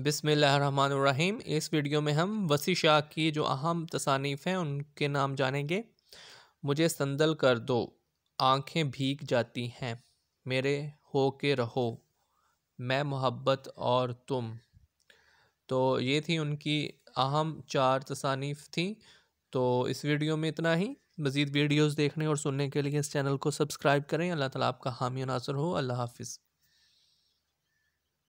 बिसमीम इस वीडियो में हम वसी शाह की जो अहम तसानीफ़ हैं उनके नाम जानेंगे मुझे संदल कर दो आंखें भीग जाती हैं मेरे हो के रहो मैं मोहब्बत और तुम तो ये थी उनकी अहम चार तसानीफ़ थी तो इस वीडियो में इतना ही मज़ीद वीडियोस देखने और सुनने के लिए इस चैनल को सब्सक्राइब करें अल्लाह ताला आपका हामी नासर हो अल्लाह हाफिज़